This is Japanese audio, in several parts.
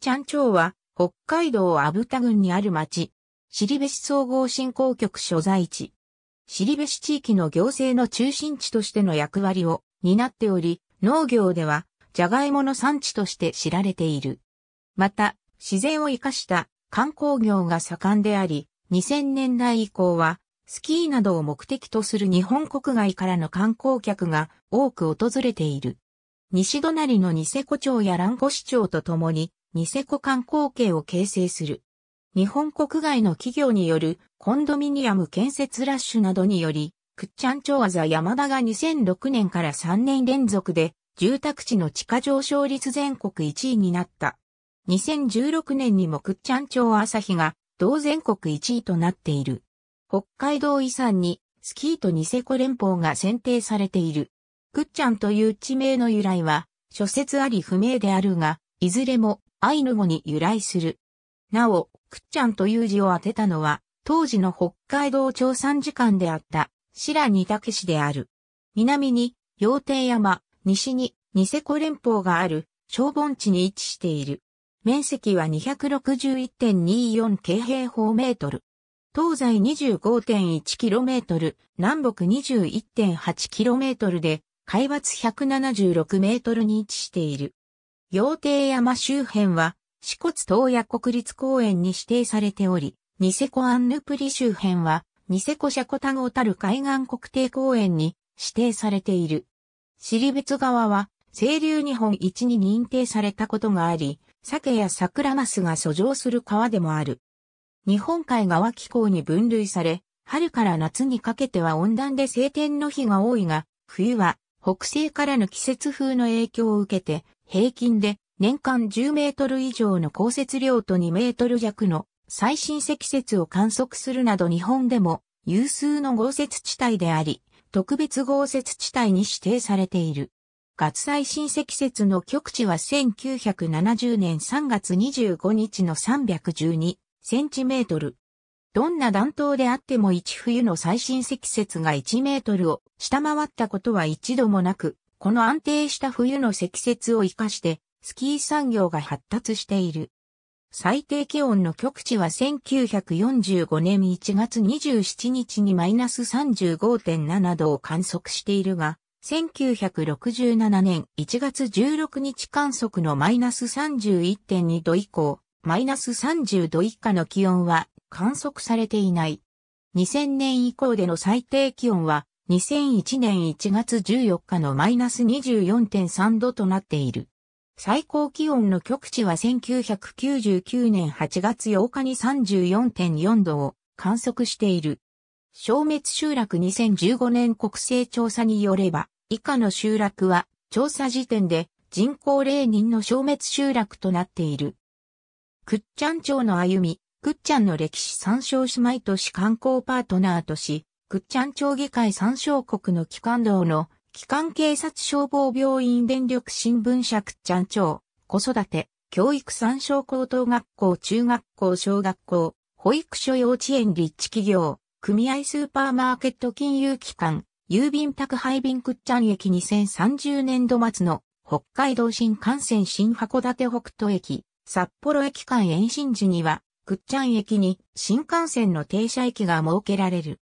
ちゃん町は、北海道阿武田郡にある町、尻部市総合振興局所在地。尻部市地域の行政の中心地としての役割を担っており、農業では、ジャガイモの産地として知られている。また、自然を生かした観光業が盛んであり、2000年代以降は、スキーなどを目的とする日本国外からの観光客が多く訪れている。西隣のニセコ町やラ蘭市町とともに、ニセコ観光系を形成する。日本国外の企業によるコンドミニアム建設ラッシュなどにより、クッチャンチョアザ山田が2006年から3年連続で住宅地の地価上昇率全国1位になった。2016年にもクッチャンチョア朝日が同全国1位となっている。北海道遺産にスキーとニセコ連邦が選定されている。クッチャンという地名の由来は諸説あり不明であるが、いずれもアイヌ語に由来する。なお、くっちゃんという字を当てたのは、当時の北海道調産時間であった、白ニタケしである。南に、陽亭山、西に、ニセコ連峰がある、小盆地に位置している。面積は261.24京平方メートル。東西2 5 1トル、南北2 1 8トルで、海抜1 7 6ルに位置している。羊蹄山周辺は、四骨洞爺国立公園に指定されており、ニセコアンヌプリ周辺は、ニセコシャコタゴタル海岸国定公園に指定されている。尻別川は、清流日本一に認定されたことがあり、鮭や桜マスが遡上する川でもある。日本海側気候に分類され、春から夏にかけては温暖で晴天の日が多いが、冬は北西からの季節風の影響を受けて、平均で年間10メートル以上の降雪量と2メートル弱の最新積雪を観測するなど日本でも有数の豪雪地帯であり、特別豪雪地帯に指定されている。月最新積雪の極地は1970年3月25日の312センチメートル。どんな暖冬であっても一冬の最新積雪が1メートルを下回ったことは一度もなく、この安定した冬の積雪を活かして、スキー産業が発達している。最低気温の極地は1945年1月27日にマイナス35.7度を観測しているが、1967年1月16日観測のマイナス31.2度以降、マイナス30度以下の気温は観測されていない。2000年以降での最低気温は2001年1月14日のマイナス24.3度となっている。最高気温の極地は1999年8月8日に34.4度を観測している。消滅集落2015年国勢調査によれば、以下の集落は調査時点で人口0人の消滅集落となっている。くっちゃん町の歩み、くっちゃんの歴史参照姉妹都市観光パートナーとし、グッチャン町議会参照国の機関道の、機関警察消防病院電力新聞社グッチャン町、子育て、教育参照高等学校中学校小学校、保育所幼稚園立地企業、組合スーパーマーケット金融機関、郵便宅配便グッチャン駅2030年度末の北海道新幹線新函館北斗駅、札幌駅間延伸時には、グッチャン駅に新幹線の停車駅が設けられる。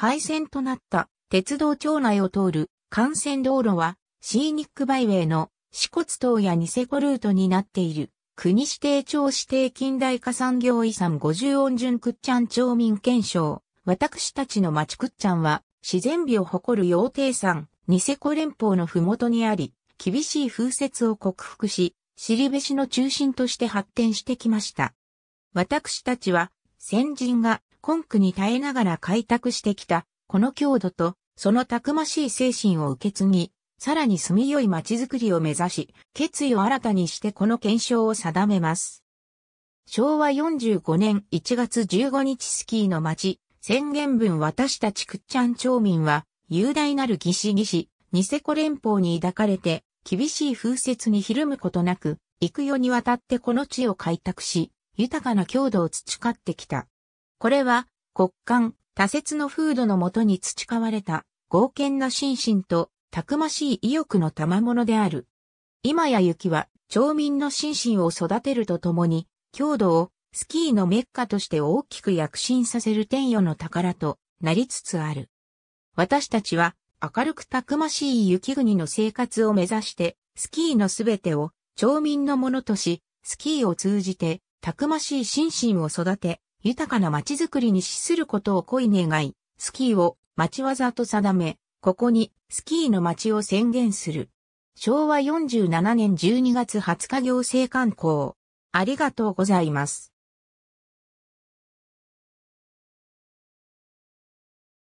廃線となった鉄道町内を通る幹線道路はシーニックバイウェイの四骨島やニセコルートになっている。国指定町指定近代化産業遺産50音順くっちゃん町民憲章。私たちの町くっちゃんは自然美を誇る洋帝山、ニセコ連邦のふもとにあり、厳しい風雪を克服し、尻べしの中心として発展してきました。私たちは先人が根苦に耐えながら開拓してきた、この強度と、そのたくましい精神を受け継ぎ、さらに住みよい街づくりを目指し、決意を新たにしてこの検証を定めます。昭和45年1月15日スキーの街、宣言文私たちくっちゃん町民は、雄大なるギシギシ、ニセコ連邦に抱かれて、厳しい風雪にひるむことなく、幾世にわたってこの地を開拓し、豊かな郷土を培ってきた。これは骨幹、多節の風土のもとに培われた、豪健な心身と、たくましい意欲の賜物である。今や雪は、町民の心身を育てるとともに、郷土をスキーのメッカとして大きく躍進させる天与の宝となりつつある。私たちは明るくたくましい雪国の生活を目指して、スキーのすべてを町民のものとし、スキーを通じてたくましい心身を育て、豊かな街づくりに資することを恋願い、スキーを街技と定め、ここにスキーの街を宣言する。昭和47年12月20日行政観光。ありがとうございます。